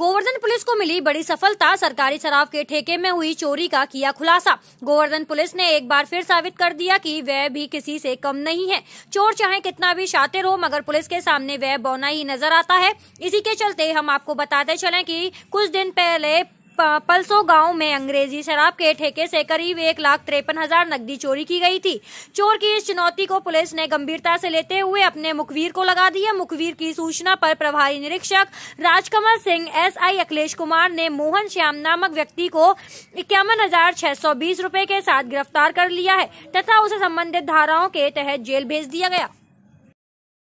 Govardhan police को मिली बड़ी सफलता सरकारी शराब के ठेके में हुई चोरी का किया खुलासा गोवर्धन पुलिस ने एक बार फिर साबित कर दिया कि वह भी किसी से कम नहीं है चोर चाहे कितना भी शातिर हो मगर पुलिस के सामने वह बौना ही नजर आता है इसी के चलते हम आपको बताते चलें कि कुछ दिन पहले पलसो गांव में अंग्रेजी शराब के ठेके से करीब एक लाख तिरपन हजार नकदी चोरी की गई थी चोर की इस चुनौती को पुलिस ने गंभीरता से लेते हुए अपने मुखवीर को लगा दिया मुखवीर की सूचना पर प्रभारी निरीक्षक राजकमल सिंह एसआई अखिलेश कुमार ने मोहन श्याम नामक व्यक्ति को इक्यावन हजार छह सौ बीस रूपए के साथ गिरफ्तार कर लिया है तथा उसे संबंधित धाराओं के तहत जेल भेज दिया गया